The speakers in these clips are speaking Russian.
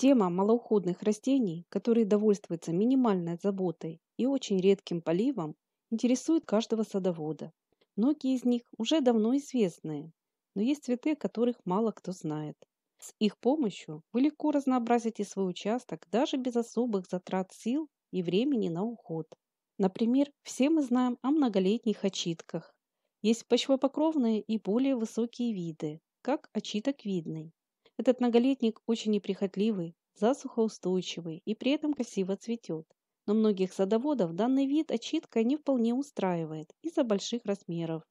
Тема малоуходных растений, которые довольствуются минимальной заботой и очень редким поливом, интересует каждого садовода. Многие из них уже давно известные, но есть цветы, о которых мало кто знает. С их помощью вы легко разнообразите свой участок даже без особых затрат сил и времени на уход. Например, все мы знаем о многолетних очитках. Есть почвопокровные и более высокие виды, как очиток видный. Этот многолетник очень неприхотливый, засухоустойчивый и при этом красиво цветет. Но многих садоводов данный вид очитка не вполне устраивает из-за больших размеров.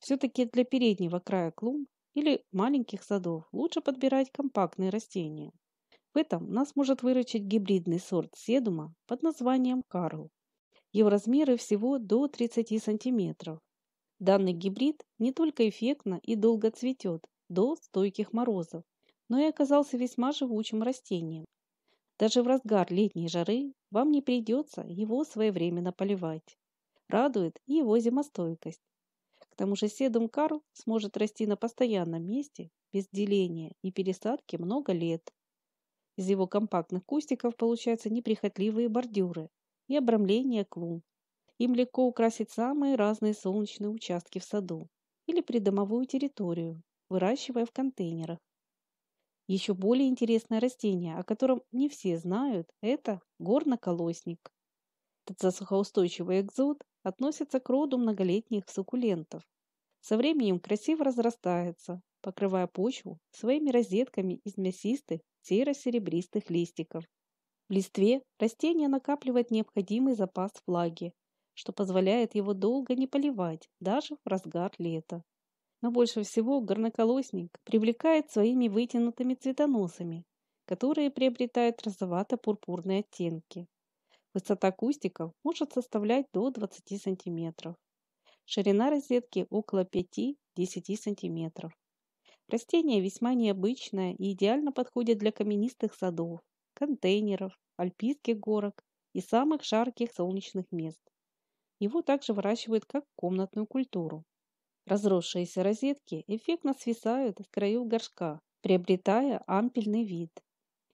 Все-таки для переднего края клумб или маленьких садов лучше подбирать компактные растения. В этом нас может выручить гибридный сорт седума под названием Карл. Его размеры всего до 30 см. Данный гибрид не только эффектно и долго цветет до стойких морозов, но и оказался весьма живучим растением. Даже в разгар летней жары вам не придется его своевременно поливать. Радует его зимостойкость. К тому же седум карл сможет расти на постоянном месте, без деления и пересадки много лет. Из его компактных кустиков получаются неприхотливые бордюры и обрамление клумб. Им легко украсить самые разные солнечные участки в саду или придомовую территорию, выращивая в контейнерах еще более интересное растение, о котором не все знают, это горноколосник. Этот засухоустойчивый экзот относится к роду многолетних суккулентов. Со временем красиво разрастается, покрывая почву своими розетками из мясистых серо-серебристых листиков. В листве растение накапливает необходимый запас влаги, что позволяет его долго не поливать, даже в разгар лета. Но больше всего горноколосник привлекает своими вытянутыми цветоносами, которые приобретают розовато-пурпурные оттенки. Высота кустиков может составлять до 20 см. Ширина розетки около 5-10 см. Растение весьма необычное и идеально подходит для каменистых садов, контейнеров, альпийских горок и самых жарких солнечных мест. Его также выращивают как комнатную культуру. Разросшиеся розетки эффектно свисают с краев горшка, приобретая ампельный вид.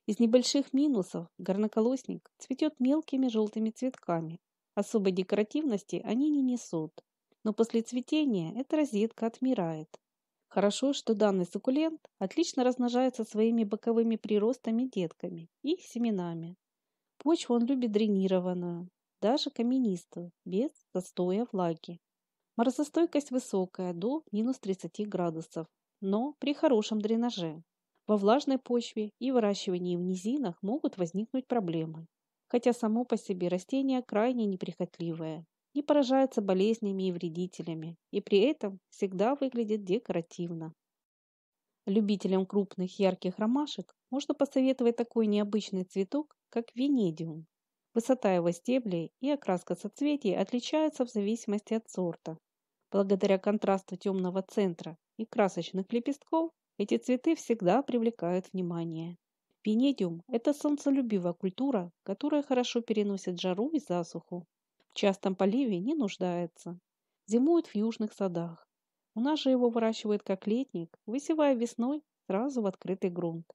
Из небольших минусов горноколосник цветет мелкими желтыми цветками. Особой декоративности они не несут. Но после цветения эта розетка отмирает. Хорошо, что данный суккулент отлично размножается своими боковыми приростами детками и семенами. Почву он любит дренированную, даже каменистую, без застоя влаги. Морозостойкость высокая, до минус 30 градусов, но при хорошем дренаже. Во влажной почве и выращивании в низинах могут возникнуть проблемы. Хотя само по себе растение крайне неприхотливое, не поражается болезнями и вредителями, и при этом всегда выглядит декоративно. Любителям крупных ярких ромашек можно посоветовать такой необычный цветок, как венедиум. Высота его стеблей и окраска соцветий отличаются в зависимости от сорта. Благодаря контрасту темного центра и красочных лепестков эти цветы всегда привлекают внимание. Пинедиум – это солнцелюбивая культура, которая хорошо переносит жару и засуху. В частом поливе не нуждается. Зимует в южных садах. У нас же его выращивают как летник, высевая весной сразу в открытый грунт.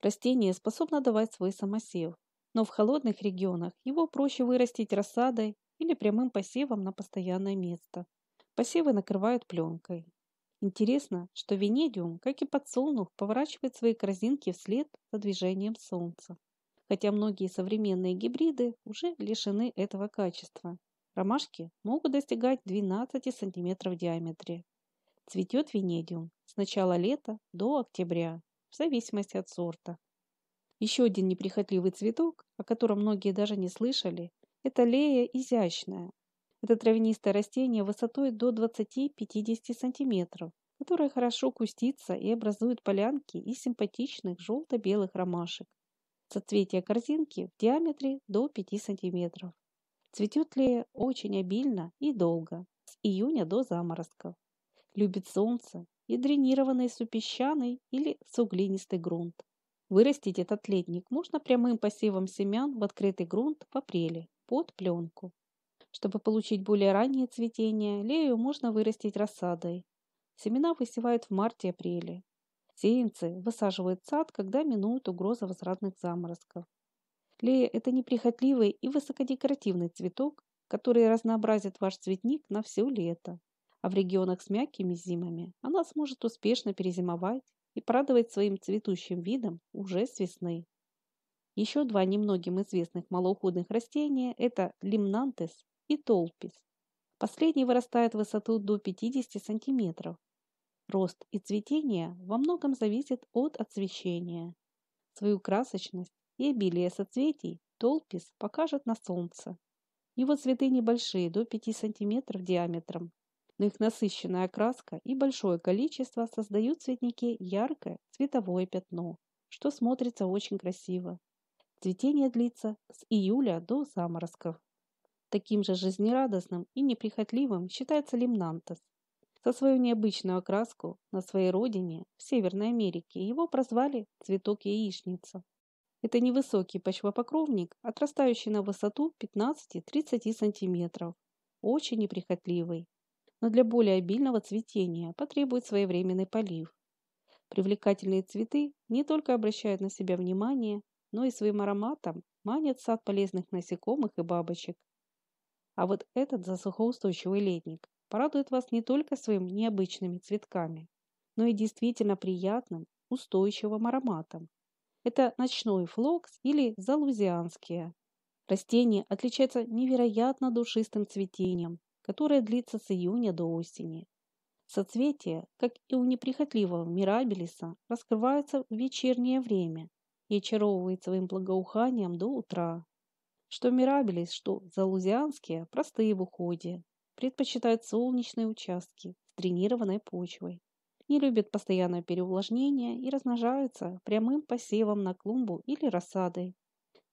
Растение способно давать свой самосев, но в холодных регионах его проще вырастить рассадой или прямым посевом на постоянное место. Посевы накрывают пленкой. Интересно, что венедиум, как и подсолнух, поворачивает свои корзинки вслед за движением солнца. Хотя многие современные гибриды уже лишены этого качества. Ромашки могут достигать 12 см в диаметре. Цветет венедиум с начала лета до октября, в зависимости от сорта. Еще один неприхотливый цветок, о котором многие даже не слышали, это лея изящная. Это травянистое растение высотой до 20-50 сантиметров, которое хорошо кустится и образует полянки из симпатичных желто-белых ромашек. Соцветие корзинки в диаметре до 5 сантиметров. Цветет лея очень обильно и долго, с июня до заморозков. Любит солнце и дренированный супесчаный или суглинистый грунт. Вырастить этот летник можно прямым посевом семян в открытый грунт в апреле под пленку. Чтобы получить более раннее цветение, лею можно вырастить рассадой. Семена высевают в марте-апреле. Сеянцы высаживают сад, когда минует угроза возвратных заморозков. Лея – это неприхотливый и высокодекоративный цветок, который разнообразит ваш цветник на все лето. А в регионах с мягкими зимами она сможет успешно перезимовать и порадовать своим цветущим видом уже с весны. Еще два немногим известных малоуходных растения – это лимнантес и толпис. Последний вырастает в высоту до 50 сантиметров. Рост и цветение во многом зависит от отсвечения. Свою красочность и обилие соцветий толпис покажет на солнце. Его цветы небольшие, до 5 см диаметром, но их насыщенная окраска и большое количество создают цветнике яркое цветовое пятно, что смотрится очень красиво. Цветение длится с июля до заморозков. Таким же жизнерадостным и неприхотливым считается лимнантос. За свою необычную окраску на своей родине, в Северной Америке, его прозвали «цветок яичница». Это невысокий почвопокровник, отрастающий на высоту 15-30 см, очень неприхотливый, но для более обильного цветения потребует своевременный полив. Привлекательные цветы не только обращают на себя внимание, но и своим ароматом манят сад полезных насекомых и бабочек. А вот этот засухоустойчивый летник порадует вас не только своим необычными цветками, но и действительно приятным, устойчивым ароматом. Это ночной флокс или залузианские. Растение отличается невероятно душистым цветением, которая длится с июня до осени. Соцветия, как и у неприхотливого мирабелиса, раскрываются в вечернее время и очаровывают своим благоуханием до утра. Что мирабелис, что залузианские, простые в уходе, предпочитают солнечные участки с тренированной почвой, не любят постоянное переувлажнение и размножаются прямым посевом на клумбу или рассадой.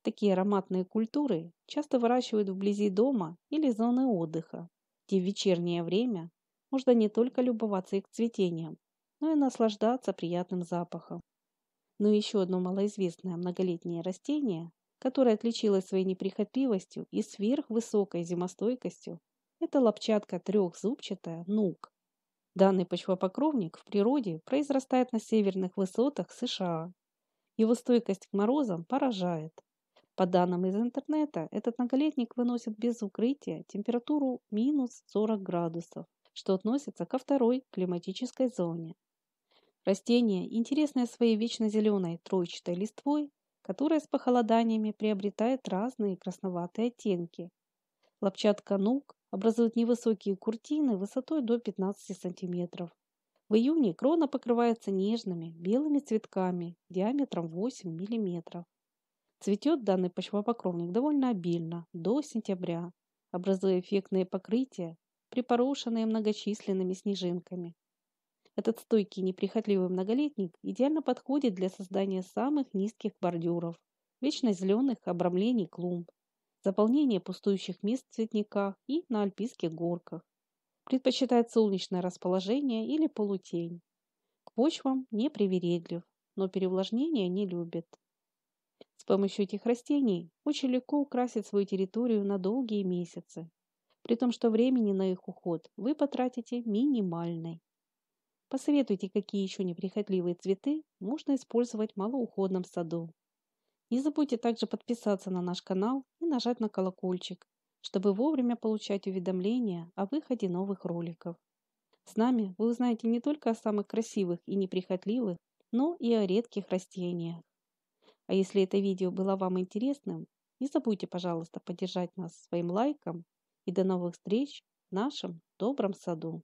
Такие ароматные культуры часто выращивают вблизи дома или зоны отдыха, где в вечернее время можно не только любоваться их цветением, но и наслаждаться приятным запахом. Но еще одно малоизвестное многолетнее растение, которое отличилось своей неприхотливостью и сверхвысокой зимостойкостью, это лопчатка трехзубчатая нук. Данный почвопокровник в природе произрастает на северных высотах США. Его стойкость к морозам поражает. По данным из интернета, этот многолетник выносит без укрытия температуру минус 40 градусов, что относится ко второй климатической зоне. Растение интересное своей вечно зеленой тройчатой листвой, которая с похолоданиями приобретает разные красноватые оттенки. Лапчатка ног образует невысокие куртины высотой до 15 см. В июне крона покрывается нежными белыми цветками диаметром 8 мм. Цветет данный почвопокровник довольно обильно, до сентября, образуя эффектные покрытия, припорошенные многочисленными снежинками. Этот стойкий неприхотливый многолетник идеально подходит для создания самых низких бордюров, вечно зеленых обрамлений клумб, заполнения пустующих мест в цветниках и на альпийских горках. Предпочитает солнечное расположение или полутень. К почвам не привередлив, но переувлажнение не любит. С помощью этих растений очень легко украсить свою территорию на долгие месяцы, при том, что времени на их уход вы потратите минимальный. Посоветуйте, какие еще неприхотливые цветы можно использовать в малоуходном саду. Не забудьте также подписаться на наш канал и нажать на колокольчик, чтобы вовремя получать уведомления о выходе новых роликов. С нами вы узнаете не только о самых красивых и неприхотливых, но и о редких растениях. А если это видео было вам интересным, не забудьте, пожалуйста, поддержать нас своим лайком. И до новых встреч в нашем добром саду.